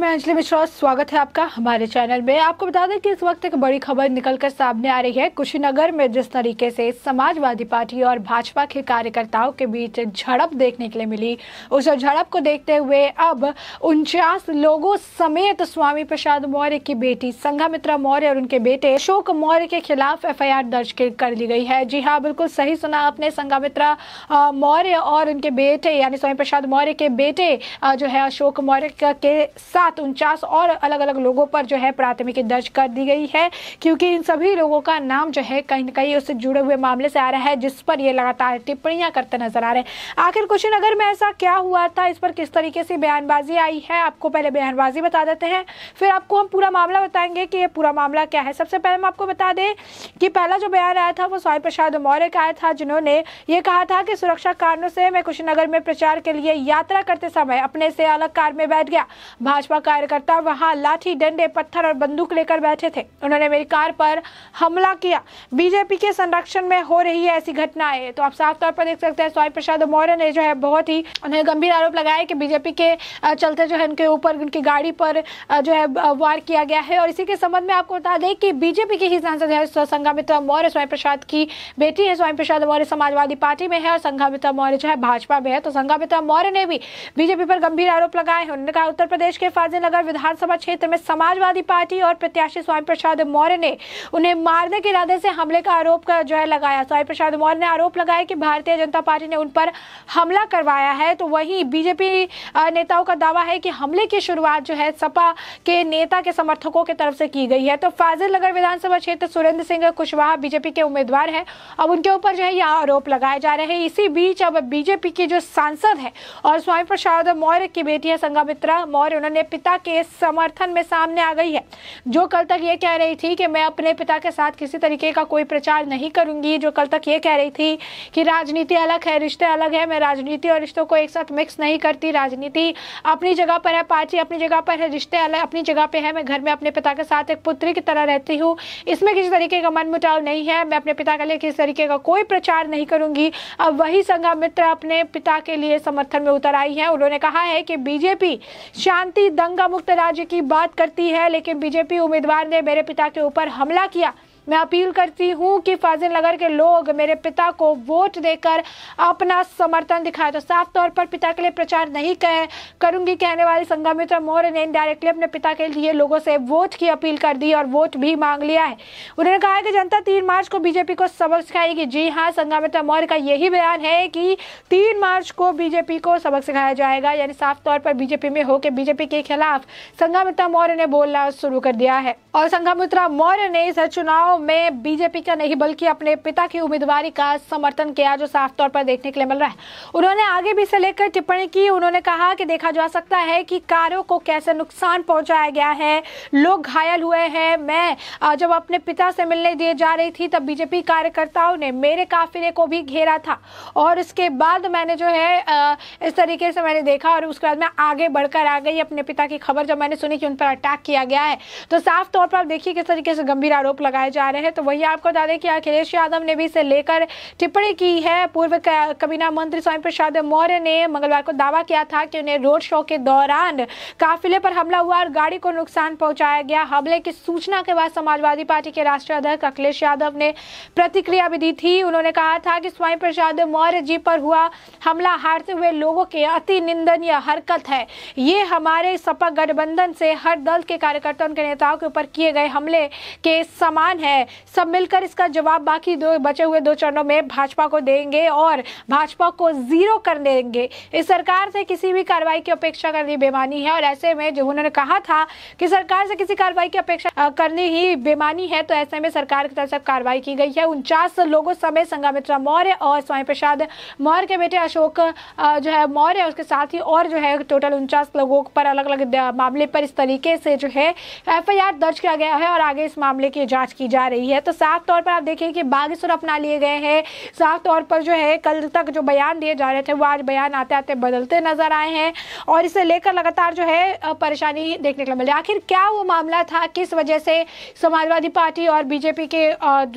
मैं अंजलि मिश्रा स्वागत है आपका हमारे चैनल में आपको बता दें कि इस वक्त एक बड़ी खबर निकलकर सामने आ रही है कुशीनगर में जिस तरीके से समाजवादी पार्टी और भाजपा के कार्यकर्ताओं के बीच झड़प देखने के लिए मिली उस झड़प को देखते हुए अब उनचास लोगों समेत स्वामी प्रसाद मौर्य की बेटी संघामित्रा मौर्य और उनके बेटे अशोक मौर्य के खिलाफ एफ दर्ज कर ली गई है जी हाँ बिल्कुल सही सुना आपने संघामित्रा मौर्य और उनके बेटे यानी स्वामी प्रसाद मौर्य के बेटे जो है अशोक मौर्य के साथ सात उनचास और अलग अलग लोगों पर जो है प्राथमिकी दर्ज कर दी गई है क्योंकि इन सभी लोगों का नाम जो है कहीं ना कहीं उससे जुड़े हुए मामले से आ रहा है जिस पर ये लगातार टिप्पणियां करते नजर आ रहे हैं आखिर क्वेश्चन अगर में ऐसा क्या हुआ था इस पर किस तरीके से बयानबाजी आई है आपको पहले बयानबाजी बता देते हैं फिर आपको हम पूरा मामला बताएंगे कि ये पूरा मामला क्या है सबसे पहले हम आपको बता दें कि पहला जो बयान आया था वो साई प्रसाद मौर्य का आया था जिन्होंने ये कहा था कि सुरक्षा कारणों से मैं कुशीनगर में प्रचार के लिए यात्रा करते समय अपने से अलग कार में बैठ गया भाजपा भाजपा कार्यकर्ता वहां लाठी डंडे पत्थर और बंदूक लेकर बैठे थे उन्होंने मेरी कार पर हमला किया बीजेपी के संरक्षण में हो रही है ऐसी घटनाएं तो आप साफ तौर पर देख सकते हैं स्वामी प्रसाद मौर्य ने जो है बहुत ही उन्हें गंभीर आरोप लगाया कि बीजेपी के चलते जो है उनके ऊपर उनकी गाड़ी पर जो है वार किया गया है और इसी के संबंध में आपको बता दें कि बीजेपी के ही सांसद है संघामित्रा मौर्य स्वामी प्रसाद की बेटी है स्वामी प्रसाद मौर्य समाजवादी पार्टी में है और संघामित्रा मौर्य जो है भाजपा में है तो संघामित्रा मौर्य ने भी बीजेपी पर गंभीर आरोप लगाए हैं उन्होंने कहा उत्तर प्रदेश के नगर विधानसभा क्षेत्र में समाजवादी पार्टी और प्रत्याशी स्वामी प्रसाद मौर्य ने उन्हें मारने के इरादे से हमले का आरोप का जो है लगाया स्वामी प्रसाद मौर्य ने आरोप लगाया कि भारतीय जनता पार्टी ने उन पर हमला करवाया है तो वहीं बीजेपी नेताओं का दावा है कि हमले की शुरुआत जो है सपा के नेता के समर्थकों की तरफ से की गई है तो फाजिल नगर विधानसभा क्षेत्र सुरेंद्र सिंह कुशवाहा बीजेपी के उम्मीदवार हैं अब उनके ऊपर जो है यह आरोप लगाए जा रहे हैं इसी बीच अब बीजेपी के जो सांसद है और स्वामी प्रसाद मौर्य की बेटी है संगामित्रा मौर्य उन्होंने पिता के समर्थन में सामने आ गई है जो कल तक ये कह रही थी कि मैं अपने पिता के साथ किसी तरीके का कोई प्रचार नहीं करूंगी जो कल तक ये कह रही थी कि राजनीति अलग है रिश्ते अलग है मैं राजनीति और रिश्तों को एक साथ मिक्स नहीं करती राजनीति अपनी जगह पर है पार्टी अपनी जगह पर है रिश्ते अलग अपनी जगह पर है मैं घर में अपने पिता के साथ एक पुत्री की तरह रहती हूँ इसमें किसी तरीके का मन मुटाव नहीं है मैं अपने पिता के लिए किसी तरीके का कोई प्रचार नहीं करूंगी अब वही मित्र अपने पिता के लिए समर्थन में उतर आई है उन्होंने कहा है कि बीजेपी शांति दल दंगा मुक्त राज्य की बात करती है लेकिन बीजेपी उम्मीदवार ने मेरे पिता के ऊपर हमला किया मैं अपील करती हूँ कि फाजिल नगर के लोग मेरे पिता को वोट देकर अपना समर्थन दिखाएं तो साफ तौर पर पिता के लिए प्रचार नहीं कहें करूंगी कहने वाली संगमित्र मौर्य ने इनडायरेक्टली अपने पिता के लिए लोगों से वोट की अपील कर दी और वोट भी मांग लिया है उन्होंने कहा कि जनता तीन मार्च को बीजेपी को सबक सिखाएगी जी हाँ संगमित्र मौर्य का यही बयान है कि तीन मार्च को बीजेपी को सबक सिखाया जाएगा यानी साफ तौर पर बीजेपी में होकर बीजेपी के खिलाफ संगमित्रा मौर्य ने बोलना शुरू कर दिया है और संगमित्रा मौर्य ने इस चुनाव चुनाव में बीजेपी का नहीं बल्कि अपने पिता की उम्मीदवारी का समर्थन किया जो साफ तौर पर देखने के लिए मिल रहा है उन्होंने आगे भी से लेकर टिप्पणी की उन्होंने कहा कि देखा जा सकता है कि कारों को कैसे नुकसान पहुंचाया गया है लोग घायल हुए हैं मैं जब अपने पिता से मिलने दिए जा रही थी तब बीजेपी कार्यकर्ताओं ने मेरे काफिले को भी घेरा था और इसके बाद मैंने जो है इस तरीके से मैंने देखा और उसके बाद मैं आगे बढ़कर आ गई अपने पिता की खबर जब मैंने सुनी कि उन पर अटैक किया गया है तो साफ तौर पर आप देखिए किस तरीके से गंभीर आरोप लगाए जा जा रहे हैं तो वही आपको बता दें कि अखिलेश यादव ने भी इसे लेकर टिप्पणी की है पूर्व कबीना मंत्री स्वामी प्रसाद मौर्य ने मंगलवार को दावा किया था कि उन्हें रोड शो के दौरान काफिले पर हमला हुआ और गाड़ी को नुकसान पहुंचाया गया हमले की सूचना के बाद समाजवादी पार्टी के राष्ट्रीय अध्यक्ष अखिलेश यादव ने प्रतिक्रिया भी दी थी उन्होंने कहा था कि स्वामी प्रसाद मौर्य जी पर हुआ हमला हारते हुए लोगों के अति निंदनीय हरकत है ये हमारे सपा गठबंधन से हर दल के कार्यकर्ता उनके नेताओं के ऊपर किए गए हमले के समान है है सब मिलकर इसका जवाब बाकी दो बचे हुए दो चरणों में भाजपा को देंगे और भाजपा को जीरो कर देंगे इस सरकार से किसी भी कार्रवाई की अपेक्षा करनी बेमानी है और ऐसे में जो उन्होंने कहा था कि सरकार से किसी कार्रवाई की अपेक्षा करनी ही बेमानी है तो ऐसे में सरकार की तरफ से कार्रवाई की गई है उनचास लोगों समय संगामित्रा मौर्य और स्वामी प्रसाद मौर्य के बेटे अशोक जो है मौर्य उसके साथ ही और जो है टोटल उनचास लोगों पर अलग अलग मामले पर इस तरीके से जो है एफ दर्ज किया गया है और आगे इस मामले की जाँच की जा जा रही है तो साफ तौर पर आप देखें कि बागेश्वर अपना लिए गए हैं साफ तौर पर जो है कल तक जो बयान दिए जा रहे थे वो आज बयान आते आते बदलते नजर आए हैं और इसे लेकर लगातार जो है परेशानी देखने को मिली आखिर क्या वो मामला था किस वजह से समाजवादी पार्टी और बीजेपी के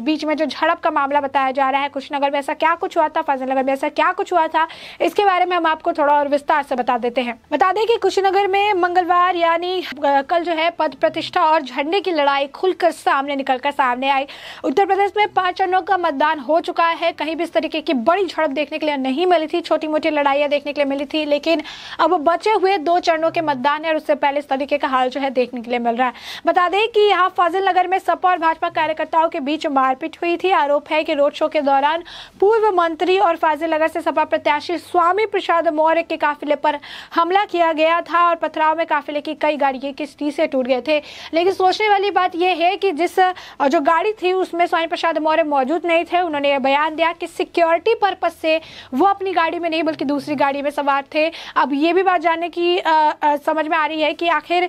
बीच में जो झड़प का मामला बताया जा रहा है कुशनगर में ऐसा क्या कुछ हुआ था फाजिल में ऐसा क्या कुछ हुआ था इसके बारे में हम आपको थोड़ा और विस्तार से बता देते हैं बता दें कि कुशनगर में मंगलवार यानी कल जो है पद प्रतिष्ठा और झंडे की लड़ाई खुलकर सामने निकलकर सामने सामने आई उत्तर प्रदेश में पांच चरणों का मतदान हो चुका है कहीं भी इस तरीके की बड़ी झड़प देखने के लिए नहीं मिली थी छोटी मोटी लड़ाइयाँ देखने के लिए मिली थी लेकिन अब बचे हुए दो चरणों के मतदान है और उससे पहले इस तरीके का हाल जो है देखने के लिए मिल रहा है बता दें कि यहाँ फाजिल नगर में सपा और भाजपा कार्यकर्ताओं के बीच मारपीट हुई थी आरोप है कि रोड शो के दौरान पूर्व मंत्री और फाजिल नगर से सपा प्रत्याशी स्वामी प्रसाद मौर्य के काफिले पर हमला किया गया था और पथराव में काफिले की कई गाड़ियों के शीशे टूट गए थे लेकिन सोचने वाली बात यह है कि जिस जो जो गाड़ी थी उसमें स्वामी प्रसाद मौर्य मौजूद नहीं थे उन्होंने यह बयान दिया कि सिक्योरिटी पर्पज से वो अपनी गाड़ी में नहीं बल्कि दूसरी गाड़ी में सवार थे अब ये भी बात जानने की समझ में आ रही है कि आखिर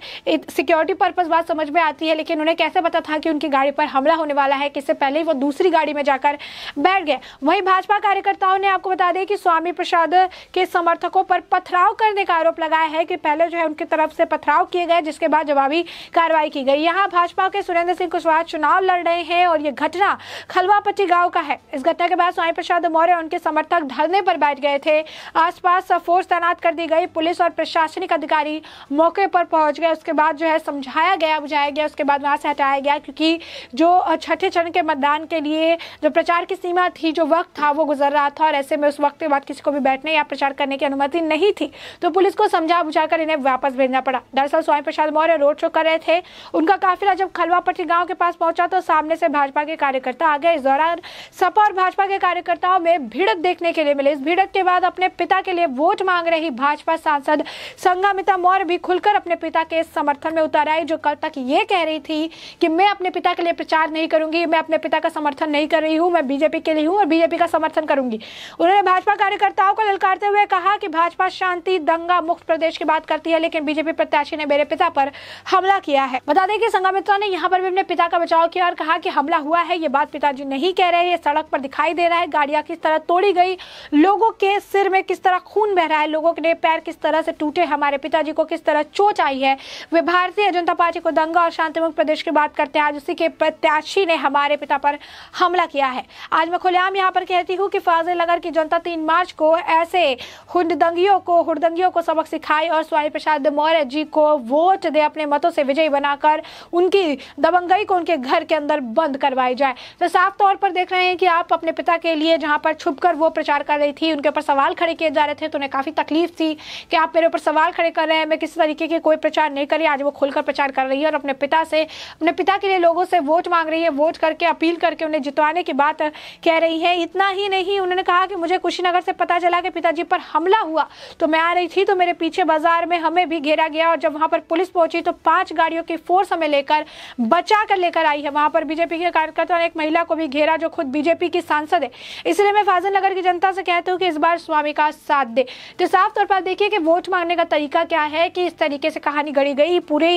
सिक्योरिटी पर्पज बात समझ में आती है लेकिन उन्हें कैसे पता था कि उनकी गाड़ी पर हमला होने वाला है कि इससे पहले ही वो दूसरी गाड़ी में जाकर बैठ गए वहीं भाजपा कार्यकर्ताओं ने आपको बता दें कि स्वामी प्रसाद के समर्थकों पर पथराव करने का आरोप लगाया है कि पहले जो है उनकी तरफ से पथराव किए गए जिसके बाद जवाबी कार्रवाई की गई यहां भाजपा के सुरेंद्र सिंह कुशवाहा चुनाव लड़ पड़ रहे हैं और ये घटना खलवापट्टी गांव का है इस घटना के बाद स्वामी प्रसाद मौर्य उनके समर्थक धरने पर बैठ गए थे आसपास फोर्स तैनात कर दी गई पुलिस और प्रशासनिक अधिकारी मौके पर पहुंच गए उसके बाद जो है समझाया गया बुझाया गया उसके बाद वहां से हटाया गया क्योंकि जो छठे चरण के मतदान के लिए जो प्रचार की सीमा थी जो वक्त था वो गुजर रहा था और ऐसे में उस वक्त के बाद किसी को भी बैठने या प्रचार करने की अनुमति नहीं थी तो पुलिस को समझा बुझा इन्हें वापस भेजना पड़ा दरअसल स्वामी प्रसाद मौर्य रोड शो कर रहे थे उनका काफिला जब खलवापट्टी गांव के पास पहुंचा तो सामने से भाजपा के कार्यकर्ता आ गए इस दौरान सपा और भाजपा के कार्यकर्ताओं में भिड़त देखने के लिए मिले इस भिड़त के बाद अपने पिता के लिए वोट मांग रही भाजपा सांसद संगामिता मौर्य भी खुलकर अपने पिता के समर्थन में उतर आई जो कल तक ये कह रही थी कि मैं अपने पिता के लिए प्रचार नहीं करूंगी मैं अपने पिता का समर्थन नहीं कर रही हूँ मैं बीजेपी के लिए हूँ और बीजेपी का समर्थन करूंगी उन्होंने भाजपा कार्यकर्ताओं को ललकारते हुए कहा कि भाजपा शांति दंगा मुक्त प्रदेश की बात करती है लेकिन बीजेपी प्रत्याशी ने मेरे पिता पर हमला किया है बता दें कि संगामित्रा ने यहाँ पर भी अपने पिता का बचाव किया और कहा कि हमला हुआ है ये बात पिताजी नहीं कह रहे ये सड़क पर दिखाई दे रहा है गाड़ियां किस तरह तोड़ी गई लोगों के सिर में किस तरह खून बह रहा है लोगों के पैर किस तरह से टूटे हमारे पिताजी को किस तरह चोट आई है वे भारतीय जनता पार्टी को दंगा और शांति प्रदेश की बात करते हैं आज उसी के प्रत्याशी ने हमारे पिता पर हमला किया है आज मैं खुलेआम यहाँ पर कहती हूँ कि फाजिल नगर की जनता तीन मार्च को ऐसे हुदंगियों को हुदंगियों को सबक सिखाई और स्वामी प्रसाद मौर्य जी को वोट दे अपने मतों से विजयी बनाकर उनकी दबंगई को उनके घर के अंदर अंदर बंद करवाई जाए तो साफ तौर पर देख रहे हैं कि आप अपने पिता के लिए जहां पर छुप वो प्रचार कर रही थी उनके ऊपर सवाल खड़े किए जा रहे थे तो उन्हें काफ़ी तकलीफ थी कि आप मेरे ऊपर सवाल खड़े कर रहे हैं मैं किसी तरीके की कोई प्रचार नहीं करी आज वो खुलकर प्रचार कर रही है और अपने पिता से अपने पिता के लिए लोगों से वोट मांग रही है वोट करके अपील करके उन्हें जितवाने की बात कह रही है इतना ही नहीं उन्होंने कहा कि मुझे कुशीनगर से पता चला कि पिताजी पर हमला हुआ तो मैं आ रही थी तो मेरे पीछे बाजार में हमें भी घेरा गया और जब वहां पर पुलिस पहुंची तो पांच गाड़ियों की फोर्स हमें लेकर बचा कर लेकर आई है वहां पर पर बीजेपी के कार्यकर्ता ने एक महिला को भी घेरा जो खुद बीजेपी की सांसद है इसलिए मैं फाजिल नगर की जनता से कहती हूँ कि इस बार स्वामी का साथ दे तो साफ तौर पर देखिए कि वोट मांगने का तरीका क्या है कि इस तरीके से कहानी गढ़ी गई पूरे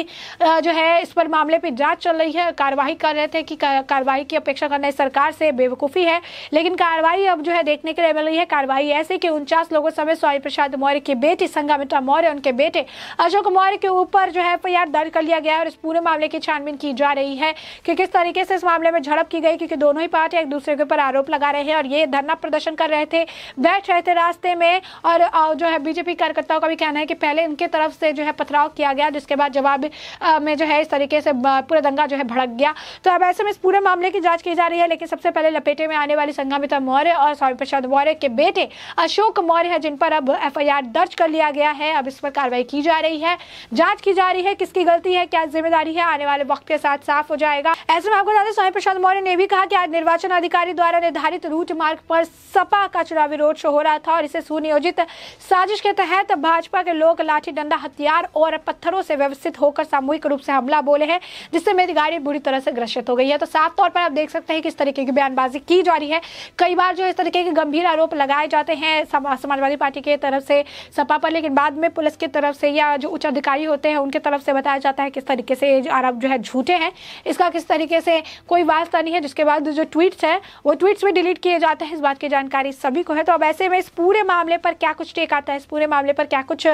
जो है इस पर मामले पर जाँच चल रही है कार्रवाई कर रहे थे कि कार्रवाई की अपेक्षा करना सरकार से बेवकूफ़ी है लेकिन कार्रवाई अब जो है देखने के लिए मिल रही है कार्रवाई ऐसे कि उनचास लोगों समेत स्वामी प्रसाद मौर्य की बेटी संगामित्रा मौर्य उनके बेटे अशोक मौर्य के ऊपर जो है एफ दर्ज कर लिया गया है और इस पूरे मामले की छानबीन की जा रही है कि किस तरीके तरीके से इस मामले में झड़प की गई क्योंकि दोनों ही पार्टी एक दूसरे के ऊपर आरोप लगा रहे हैं और ये धरना प्रदर्शन कर रहे थे बैठ रहे थे रास्ते में और जो है बीजेपी कार्यकर्ताओं का भी कहना है कि पहले इनके तरफ से जो है पथराव किया गया जिसके बाद जवाब में जो है इस तरीके से पूरा दंगा जो है भड़क गया तो अब ऐसे में इस पूरे मामले की जांच की जा रही है लेकिन सबसे पहले लपेटे में आने वाली संगामिता मौर्य और स्वामी प्रसाद मौर्य के बेटे अशोक मौर्य है जिन पर अब एफ दर्ज कर लिया गया है अब इस पर कार्रवाई की जा रही है जांच की जा रही है किसकी गलती है क्या जिम्मेदारी है आने वाले वक्त के साथ साफ हो जाएगा ऐसे में आपको बता दें स्वामी प्रसाद मौर्य ने भी कहा कि आज निर्वाचन अधिकारी द्वारा निर्धारित रूट मार्ग पर सपा का चुनावी रोड शो हो रहा था और इसे सुनियोजित साजिश के तहत भाजपा के लोग लाठी डंडा हथियार और पत्थरों से व्यवस्थित होकर सामूहिक रूप से हमला बोले हैं जिससे मेरी गाड़ी बुरी तरह से ग्रसित हो गई है तो साफ तौर पर आप देख सकते हैं किस तरीके की बयानबाजी की जा रही है कई बार जो इस तरीके के गंभीर आरोप लगाए जाते हैं समाजवादी पार्टी की तरफ से सपा पर लेकिन बाद में पुलिस की तरफ से या जो उच्च अधिकारी होते हैं उनके तरफ से बताया जाता है किस तरीके से आरोप जो है झूठे हैं इसका किस तरीके से कोई वास्ता नहीं है जिसके बाद जो ट्वीट्स हैं वो ट्वीट्स भी डिलीट किए जाते हैं इस बात की जानकारी सभी को है तो अब ऐसे में इस पूरे मामले पर क्या कुछ टेक आता है इस पूरे मामले पर क्या कुछ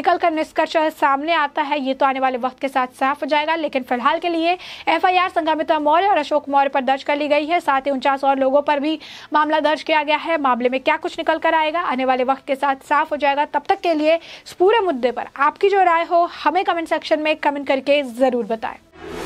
निकल कर निष्कर्ष सामने आता है ये तो आने वाले वक्त के साथ साफ हो जाएगा लेकिन फिलहाल के लिए एफ आई संगामिता मौर्य और अशोक मौर्य पर दर्ज कर ली गई है साथ ही उनचास और लोगों पर भी मामला दर्ज किया गया है मामले में क्या कुछ निकल कर आएगा आने वाले वक्त के साथ साफ हो जाएगा तब तक के लिए इस पूरे मुद्दे पर आपकी जो राय हो हमें कमेंट सेक्शन में कमेंट करके ज़रूर बताएं